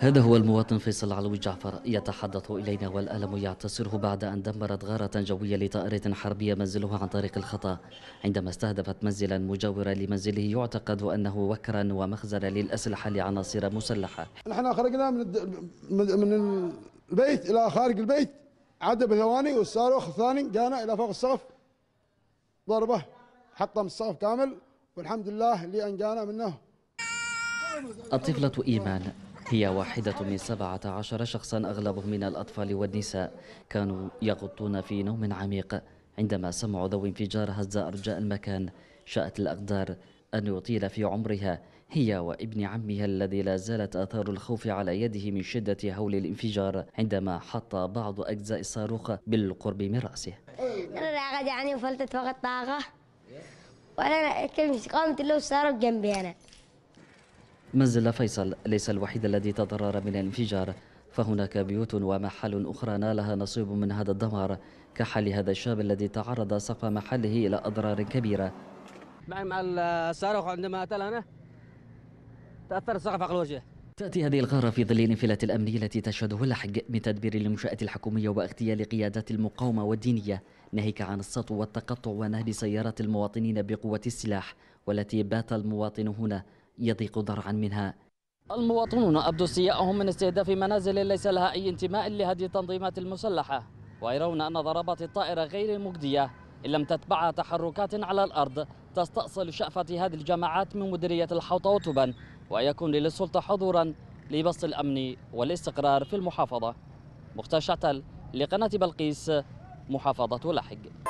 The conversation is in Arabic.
هذا هو المواطن فيصل علوي جعفر يتحدث إلينا والألم يعتصره بعد أن دمرت غارة جوية لطائرة حربية منزله عن طريق الخطأ عندما استهدفت منزلا مجاورا لمنزله يعتقد أنه وكرا ومخزنا للأسلحة لعناصر مسلحة نحن خرجنا من من البيت إلى خارج البيت عدى بثواني والصاروخ الثاني جانا إلى فوق السقف ضربه حطم السقف كامل والحمد لله اللي جانا منه الطفلة إيمان هي واحدة من 17 شخصا أغلبهم من الأطفال والنساء كانوا يغطون في نوم عميق عندما سمعوا ذو انفجار هز أرجاء المكان شاءت الأقدار أن يطيل في عمرها هي وابن عمها الذي لا زالت آثار الخوف على يده من شدة هول الانفجار عندما حط بعض أجزاء الصاروخ بالقرب من رأسه أنا يعني فلتت فقط طاقة وأنا كمش قامت له الصاروخ جنبي أنا منزل فيصل ليس الوحيد الذي تضرر من الانفجار فهناك بيوت ومحال أخرى نالها نصيب من هذا الدمار كحال هذا الشاب الذي تعرض سقف محله إلى أضرار كبيرة مع نعم، الصاروخ عندما أتلنا تأثر السقف على وجهه تأتي هذه الغارة في ظل الانفلات الأمني التي تشهده الحج من تدبير المنشآت الحكومية واغتيال قيادات المقاومة والدينية ناهيك عن السطو والتقطع ونهب سيارات المواطنين بقوة السلاح والتي بات المواطن هنا يضيق ذرعا منها المواطنون أبدوا سيئهم من استهداف منازل ليس لها أي انتماء لهذه التنظيمات المسلحة ويرون أن ضربات الطائرة غير المجدية إن لم تتبعها تحركات على الأرض تستأصل شأفة هذه الجماعات من مديرية الحوطة وتبن ويكون للسلطة حضورا لبسط الأمن والاستقرار في المحافظة مختار شعتل لقناة بلقيس محافظة لحج